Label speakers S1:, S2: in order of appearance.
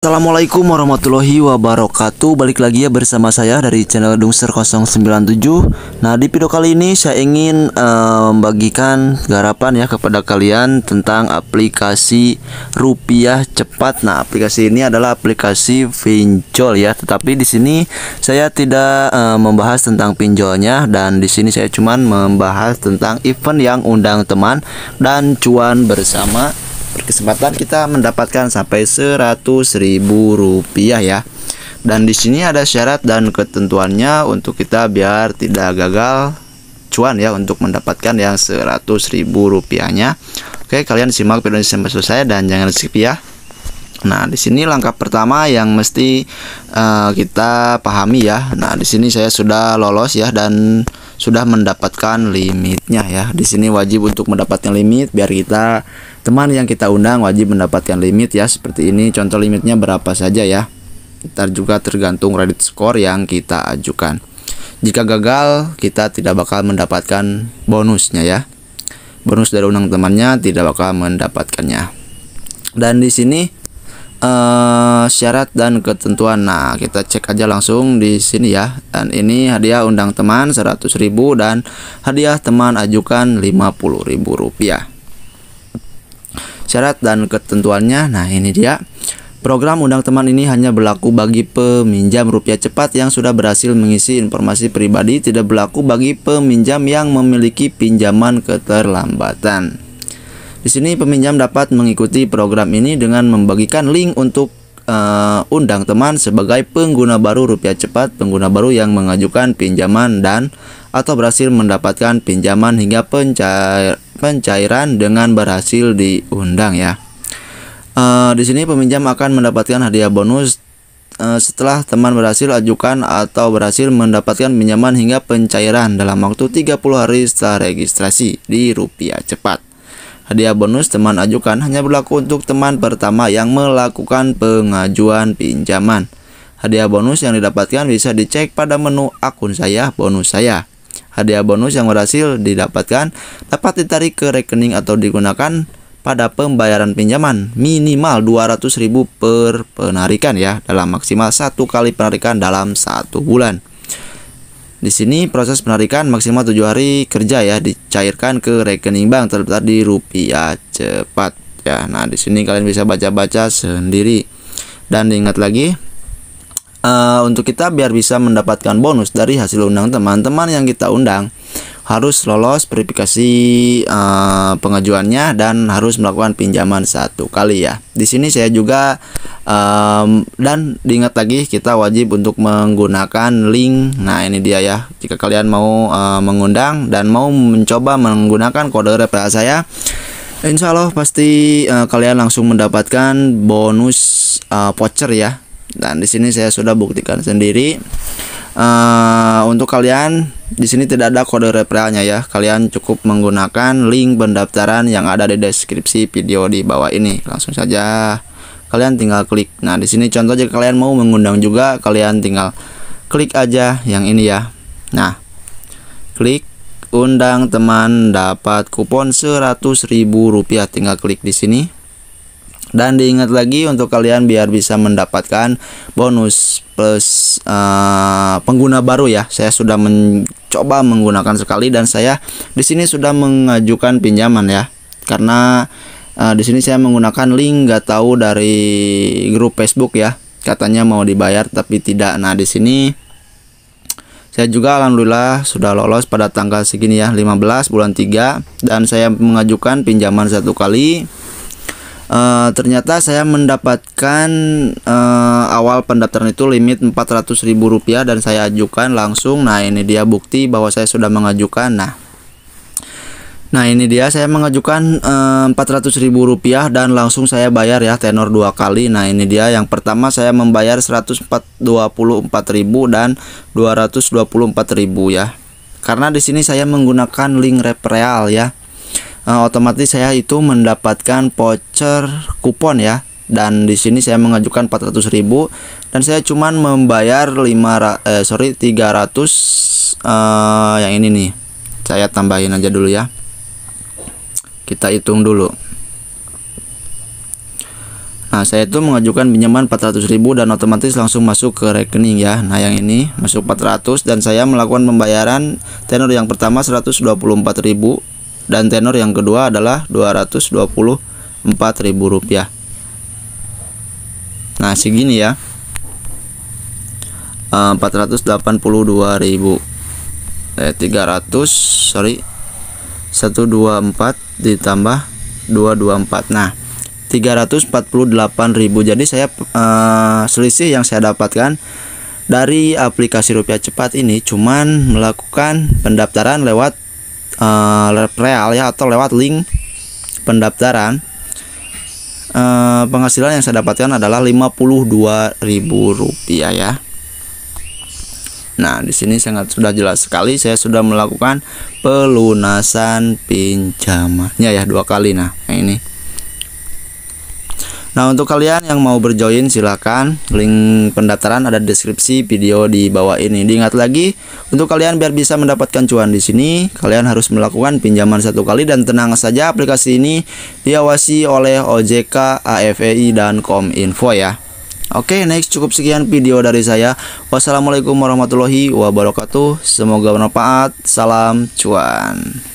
S1: Assalamualaikum warahmatullahi wabarakatuh Balik lagi ya bersama saya dari channel Dungser 097 Nah di video kali ini saya ingin uh, membagikan garapan ya kepada kalian tentang aplikasi rupiah cepat Nah aplikasi ini adalah aplikasi pinjol ya Tetapi di sini saya tidak uh, membahas tentang pinjolnya Dan di sini saya cuman membahas tentang event yang undang teman dan cuan bersama berkesempatan kita mendapatkan sampai 100 ribu rupiah ya dan di sini ada syarat dan ketentuannya untuk kita biar tidak gagal cuan ya untuk mendapatkan yang 100 ribu rupiahnya Oke kalian simak video ini sampai selesai dan jangan skip ya Nah, di sini langkah pertama yang mesti uh, kita pahami ya. Nah, di sini saya sudah lolos ya dan sudah mendapatkan limitnya ya. Di sini wajib untuk mendapatkan limit biar kita teman yang kita undang wajib mendapatkan limit ya seperti ini. Contoh limitnya berapa saja ya. ntar juga tergantung credit score yang kita ajukan. Jika gagal, kita tidak bakal mendapatkan bonusnya ya. Bonus dari undang temannya tidak bakal mendapatkannya. Dan di sini uh, syarat dan ketentuan. Nah, kita cek aja langsung di sini ya. Dan ini hadiah undang teman 100.000 dan hadiah teman ajukan 50.000 rupiah. Syarat dan ketentuannya. Nah, ini dia. Program undang teman ini hanya berlaku bagi peminjam rupiah cepat yang sudah berhasil mengisi informasi pribadi, tidak berlaku bagi peminjam yang memiliki pinjaman keterlambatan. Di sini peminjam dapat mengikuti program ini dengan membagikan link untuk uh, undang teman sebagai pengguna baru rupiah cepat, pengguna baru yang mengajukan pinjaman dan atau berhasil mendapatkan pinjaman hingga pencair, pencairan dengan berhasil diundang ya. Uh, di sini peminjam akan mendapatkan hadiah bonus eh, setelah teman berhasil ajukan atau berhasil mendapatkan pinjaman hingga pencairan dalam waktu 30 hari setelah registrasi di Rupiah Cepat. Hadiah bonus teman ajukan hanya berlaku untuk teman pertama yang melakukan pengajuan pinjaman. Hadiah bonus yang didapatkan bisa dicek pada menu akun saya, bonus saya. Hadiah bonus yang berhasil didapatkan dapat ditarik ke rekening atau digunakan pada pembayaran pinjaman minimal 200.000 per penarikan ya dalam maksimal satu kali penarikan dalam satu bulan. Di sini proses penarikan maksimal 7 hari kerja ya dicairkan ke rekening bank terbesar di rupiah cepat ya. Nah, di sini kalian bisa baca-baca sendiri. Dan ingat lagi uh, untuk kita biar bisa mendapatkan bonus dari hasil undang teman-teman yang kita undang harus lolos verifikasi uh, pengajuannya dan harus melakukan pinjaman satu kali ya. Di sini saya juga um, dan diingat lagi kita wajib untuk menggunakan link. Nah, ini dia ya. Jika kalian mau uh, mengundang dan mau mencoba menggunakan kode referral saya, Insya Allah pasti uh, kalian langsung mendapatkan bonus uh, voucher ya. Dan di sini saya sudah buktikan sendiri Eh, untuk kalian di sini tidak ada kode referralnya ya kalian cukup menggunakan link pendaftaran yang ada di deskripsi video di bawah ini langsung saja kalian tinggal klik nah di sini contoh aja kalian mau mengundang juga kalian tinggal klik aja yang ini ya nah klik undang teman dapat kupon 100.000 rupiah tinggal klik di sini dan diingat lagi untuk kalian biar bisa mendapatkan bonus plus uh, pengguna baru ya saya sudah mencoba menggunakan sekali dan saya di sini sudah mengajukan pinjaman ya karena uh, di sini saya menggunakan link gak tahu dari grup Facebook ya katanya mau dibayar tapi tidak nah di sini saya juga alhamdulillah sudah lolos pada tanggal segini ya 15 bulan 3 dan saya mengajukan pinjaman satu kali Eh, ternyata saya mendapatkan uh, awal pendaftaran itu limit Rp400.000 dan saya ajukan langsung. Nah, ini dia bukti bahwa saya sudah mengajukan. Nah, Nah ini dia saya mengajukan eh, ratus eh, ribu rupiah dan langsung saya bayar ya tenor dua kali Nah ini dia yang pertama saya membayar 124 ribu dan 224 ribu ya Karena di sini saya menggunakan link referral ya uh, otomatis saya itu mendapatkan voucher kupon ya dan di sini saya mengajukan 400.000 dan saya cuman membayar 5 eh, sorry 300 eh, yang ini nih saya tambahin aja dulu ya kita hitung dulu Nah saya itu mengajukan pinjaman 400.000 dan otomatis langsung masuk ke rekening ya Nah yang ini masuk 400 dan saya melakukan pembayaran tenor yang pertama 124.000 dan tenor yang kedua adalah Rp224.000. Nah, segini ya. Rp482.000. Eh 300, eh, sorry. 124 ditambah 224. Nah, 348.000. Jadi saya eh, selisih yang saya dapatkan dari aplikasi Rupiah Cepat ini cuman melakukan pendaftaran lewat uh, real ya atau lewat link pendaftaran uh, penghasilan yang saya dapatkan adalah rp rupiah ya Nah di sini sangat sudah jelas sekali saya sudah melakukan pelunasan pinjamannya ya dua kali nah ini Nah untuk kalian yang mau berjoin silahkan Link pendaftaran ada di deskripsi video di bawah ini Diingat lagi untuk kalian biar bisa mendapatkan cuan di sini Kalian harus melakukan pinjaman satu kali dan tenang saja aplikasi ini Diawasi oleh OJK, AFEI, dan Kominfo ya Oke next cukup sekian video dari saya Wassalamualaikum warahmatullahi wabarakatuh Semoga bermanfaat Salam cuan